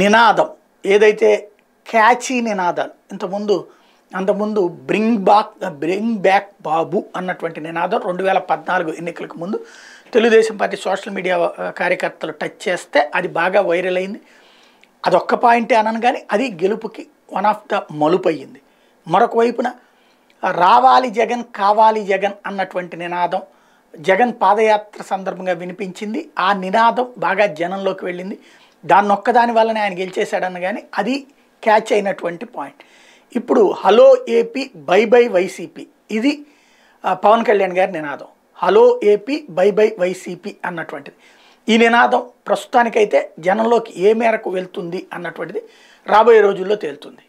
నినాదం ఏదైతే క్యాచీ నినాదాలు ఇంతకుముందు అంతకుముందు bring back bring back Babu అన్నటువంటి నినాదం రెండు వేల పద్నాలుగు ఎన్నికలకు ముందు తెలుగుదేశం పార్టీ సోషల్ మీడియా కార్యకర్తలు టచ్ చేస్తే అది బాగా వైరల్ అయింది అదొక్క పాయింటే అనను కానీ అది గెలుపుకి వన్ ఆఫ్ ద మలుపు అయ్యింది మరొక వైపున రావాలి జగన్ కావాలి జగన్ అన్నటువంటి నినాదం జగన్ పాదయాత్ర సందర్భంగా వినిపించింది ఆ నినాదం బాగా జనంలోకి వెళ్ళింది దాన్ని ఒక్కదాని వల్లనే ఆయన గెలిచేశాడన్న కానీ అది క్యాచ్ అయినటువంటి పాయింట్ ఇప్పుడు hello AP bye bye YCP ఇది పవన్ కళ్యాణ్ గారి నినాదం hello AP bye bye YCP అన్నటువంటిది ఈ నినాదం ప్రస్తుతానికైతే జనంలోకి ఏ మేరకు వెళ్తుంది అన్నటువంటిది రాబోయే రోజుల్లో తేలుతుంది